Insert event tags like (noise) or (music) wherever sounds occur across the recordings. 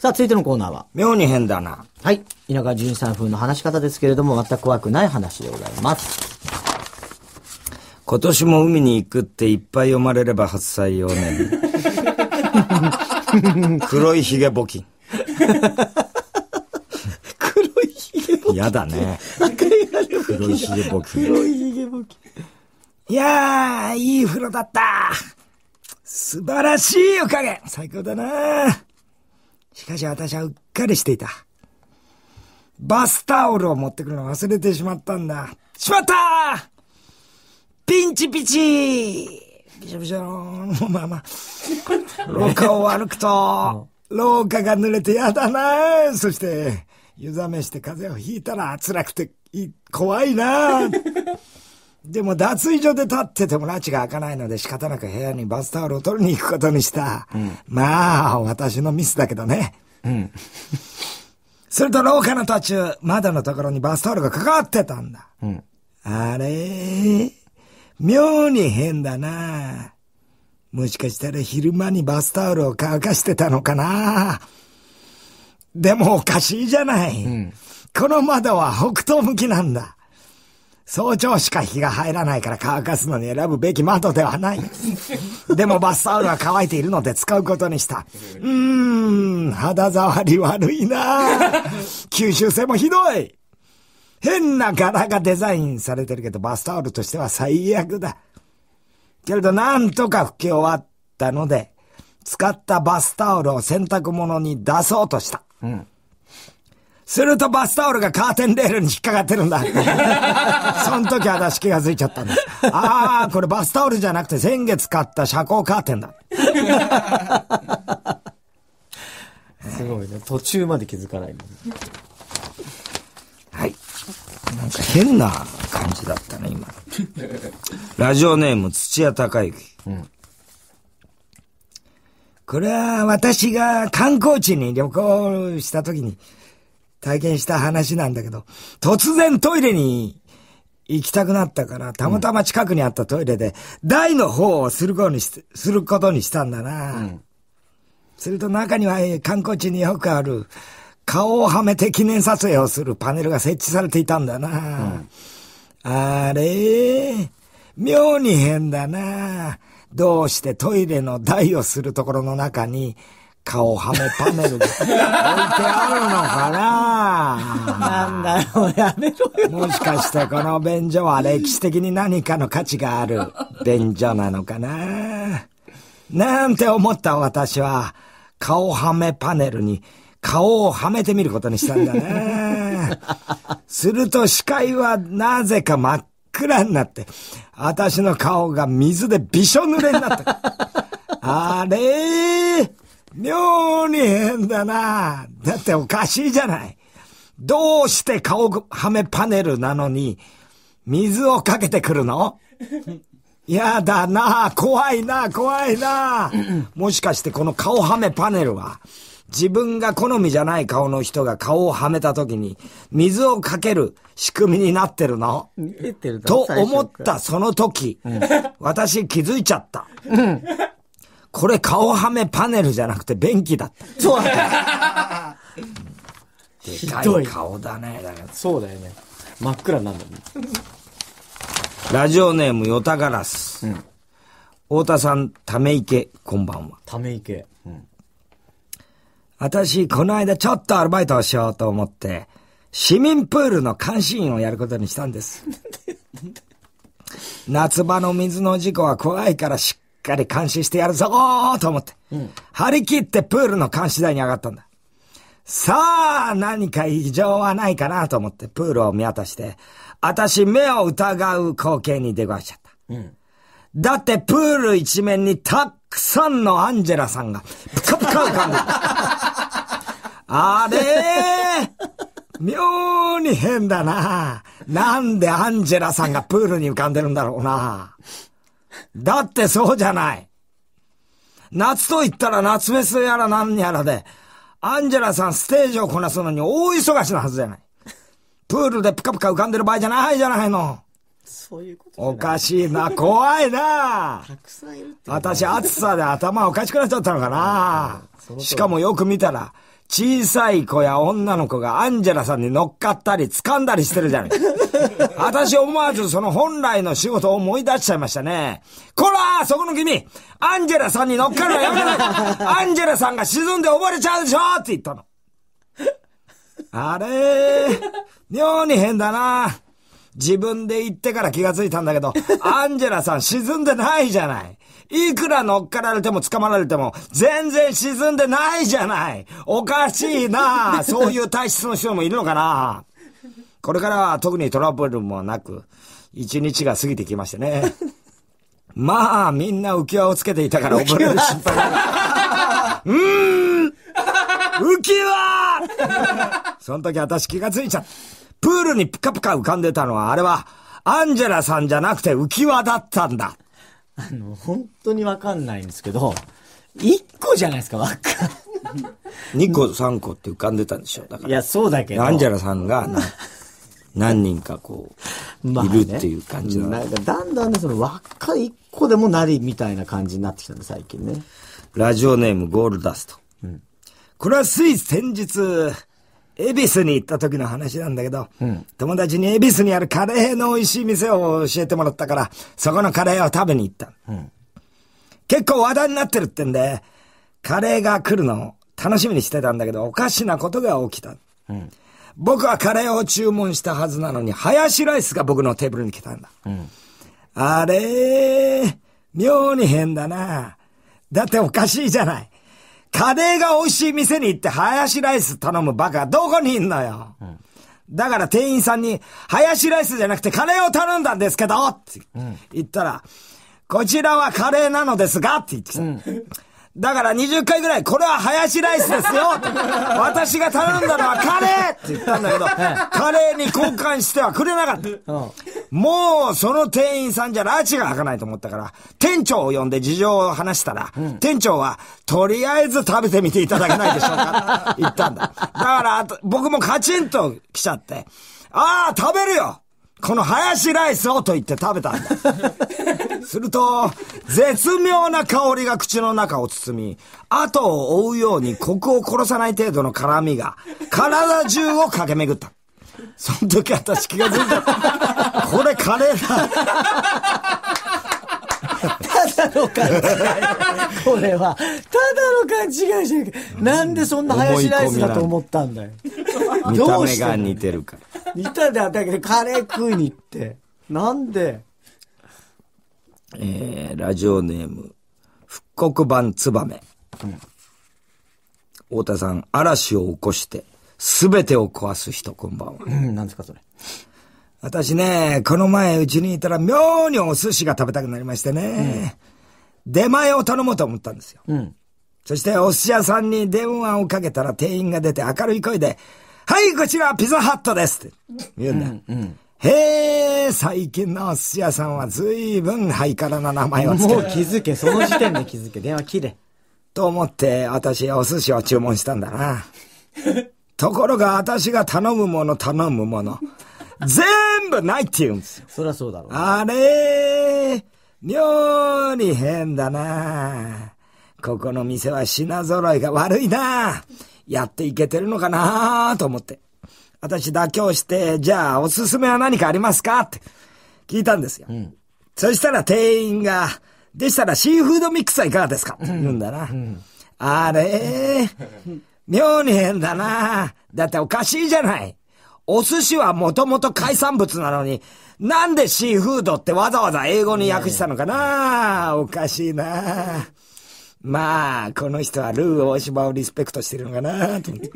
さあ、続いてのコーナーは。妙に変だな。はい。稲川淳さん風の話し方ですけれども、全く怖くない話でございます。今年も海に行くっていっぱい読まれれば発災よね。(laughs) 黒いひげ募金。(laughs) 黒いひげ募金。やだね。黒いひげ募金。黒いひげ募金。いやー、いい風呂だった。素晴らしいおかげ。最高だな。しかし私はうっかりしていた。バスタオルを持ってくるの忘れてしまったんだ。しまったピンチピチびしょびしょのまま、廊下を歩くと、廊下が濡れてやだなそして、湯冷めして風邪をひいたら辛くて怖いなでも脱衣所で立ってても拉致が開かないので仕方なく部屋にバスタオルを取りに行くことにした。うん、まあ、私のミスだけどね。うん。(laughs) すると廊下の途中、窓のところにバスタオルがかかってたんだ。うん。あれ妙に変だな。もしかしたら昼間にバスタオルを乾かしてたのかな。でもおかしいじゃない。うん、この窓は北東向きなんだ。早朝しか日が入らないから乾かすのに選ぶべき窓ではない。(laughs) でもバスタオルは乾いているので使うことにした。うーん、肌触り悪いな (laughs) 吸収性もひどい。変な柄がデザインされてるけどバスタオルとしては最悪だ。けれどなんとか拭き終わったので、使ったバスタオルを洗濯物に出そうとした。うんするとバスタオルがカーテンレールに引っかかってるんだ。(laughs) その時私気がついちゃったんです。ああ、これバスタオルじゃなくて先月買った遮光カーテンだ。すごいね。途中まで気づかないもん。はい。なんか変な感じだったね、今。ラジオネーム土屋隆之。うんこれは私が観光地に旅行した時に体験した話なんだけど、突然トイレに行きたくなったから、たまたま近くにあったトイレで、台の方をすることにし、することにしたんだな。うん、すると中には観光地によくある、顔をはめて記念撮影をするパネルが設置されていたんだな。うん、あれ妙に変だな。どうしてトイレの台をするところの中に、顔はめパネルが置いてあるのかなやめろよ。もしかしてこの便所は歴史的に何かの価値がある便所なのかななんて思った私は、顔はめパネルに顔をはめてみることにしたんだな。すると視界はなぜか真っ暗になって、私の顔が水でびしょ濡れになった。あれー妙に変だな。だっておかしいじゃない。どうして顔はめパネルなのに、水をかけてくるの (laughs) やだな怖いな怖いなもしかしてこの顔はめパネルは、自分が好みじゃない顔の人が顔をはめた時に、水をかける仕組みになってるのてると思ったその時、うん、私気づいちゃった。うん、これ顔はめパネルじゃなくて便器だった。そうだ。でかい顔だね。だそうだよね。真っ暗なんだもん。ラジオネーム、ヨタガラス。うん。太田さん、ため池、こんばんは。ため池。うん。私、この間ちょっとアルバイトをしようと思って、市民プールの監視員をやることにしたんです。(laughs) 夏場の水の事故は怖いからしっかり監視してやるぞーと思って、うん、張り切ってプールの監視台に上がったんだ。さあ、何か異常はないかなと思ってプールを見渡して、私目を疑う光景に出くわしちゃった。うん。だってプール一面にたくさんのアンジェラさんが、ぷかぷか浮かんであれ妙に変だな。なんでアンジェラさんがプールに浮かんでるんだろうな。だってそうじゃない。夏と言ったら夏フェスやら何やらで、アンジェラさんステージをこなすのに大忙しなはずじゃない。プールでぷかぷか浮かんでる場合じゃないじゃないの。そういうことおかしいな、怖いな。たくさんいるって。私、暑さで頭おかしくなっちゃったのかな。しかもよく見たら、小さい子や女の子がアンジェラさんに乗っかったり掴んだりしてるじゃない。(laughs) 私思わずその本来の仕事を思い出しちゃいましたね。こらそこの君アンジェラさんに乗っかるのやめな (laughs) アンジェラさんが沈んで溺れちゃうでしょって言ったの。あれー、妙に変だな。自分で言ってから気がついたんだけど、(laughs) アンジェラさん沈んでないじゃない。いくら乗っかられても捕まられても、全然沈んでないじゃない。おかしいなそういう体質の人もいるのかなこれからは特にトラブルもなく、一日が過ぎてきましてね。まあ、みんな浮き輪をつけていたから溺れる心配が。うーん浮き輪その時私気がついちゃった。プールにぷかぷか浮かんでたのは、あれは、アンジェラさんじゃなくて浮き輪だったんだ。あの、本当にわかんないんですけど、一個じゃないですか、わかんない。二個、三個って浮かんでたんでしょ、だから。いや、そうだけど。アンジェラさんが、(laughs) 何人かこう、いるっていう感じの、だ、ね、なんかだんだんね、その若い一個でもなりみたいな感じになってきたんだ、最近ね。ラジオネームゴールダスト。うん。これはスイス先日、恵比寿に行った時の話なんだけど、うん、友達に恵比寿にあるカレーの美味しい店を教えてもらったから、そこのカレーを食べに行った。うん、結構話題になってるってんで、カレーが来るのを楽しみにしてたんだけど、おかしなことが起きた。うん、僕はカレーを注文したはずなのに、ハヤシライスが僕のテーブルに来たんだ。あれー、妙に変だな。だっておかしいじゃない。カレーが美味しい店に行って、ハヤシライス頼むバカ、どこにいんのよ。うん、だから店員さんに、ハヤシライスじゃなくてカレーを頼んだんですけどって言ったら、こちらはカレーなのですがって言ってた。うんだから20回ぐらい、これはハヤシライスですよ (laughs) 私が頼んだのはカレーって言ったんだけど、カレーに交換してはくれなかった。もう、その店員さんじゃ拉チが開かないと思ったから、店長を呼んで事情を話したら、うん、店長は、とりあえず食べてみていただけないでしょうかって (laughs) 言ったんだ。だから、僕もカチンと来ちゃって、ああ、食べるよこのハヤシライスをと言って食べたんだ。(laughs) すると、絶妙な香りが口の中を包み、後を追うようにコクを殺さない程度の辛味が、体中を駆け巡った。その時私気が付いた。これカレーだ。ただの勘違い。これは、ただの勘違いじゃなくなんでそんな林ライスだと思ったんだよ。見た目が似てるから。見たであったけど、カレー食いに行って。なんでえー、ラジオネーム、復刻版ツバメ。太田さん、嵐を起こして、すべてを壊す人、こんばんは。うん、なんですか、それ。私ね、この前、うちにいたら、妙にお寿司が食べたくなりましてね、うん、出前を頼もうと思ったんですよ。うん、そして、お寿司屋さんに電話をかけたら、店員が出て、明るい声で、はい、こちら、ピザハットですって言うんだ。うんうんへえ、最近のお寿司屋さんは随分ハイカラな名前をつけもう気づけ、その時点で気づけ、電話切れ。と思って、私お寿司を注文したんだな。(laughs) ところが、私が頼むもの頼むもの、全部ないって言うんですよ。そりゃそうだろう、あれ妙に変だな。ここの店は品揃えが悪いな。やっていけてるのかなと思って。私妥協して、じゃあおすすめは何かありますかって聞いたんですよ。うん、そしたら店員が、でしたらシーフードミックスはいかがですかって言うんだな。うんうん、あれ、妙に変だな。だっておかしいじゃない。お寿司はもともと海産物なのに、なんでシーフードってわざわざ英語に訳したのかなおかしいなまあ、この人はルー大島をリスペクトしてるのかなと思って。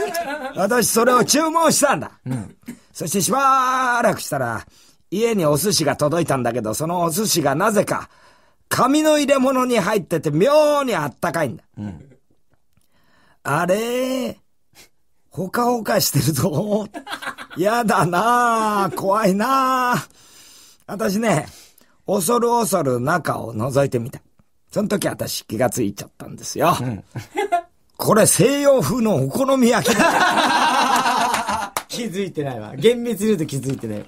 (laughs) 私、それを注文したんだ。うん、そしてしばらくしたら、家にお寿司が届いたんだけど、そのお寿司がなぜか、紙の入れ物に入ってて妙にあったかいんだ。うん、あれほかほかしてるぞ。やだな怖いな私ね、恐る恐る中を覗いてみた。その時私気がついちゃったんですよ。うん、これ西洋風のお好み焼きだ。(laughs) 気づいてないわ。厳密に言うと気づいてないわ。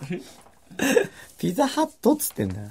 ピザハットっつってんだよ。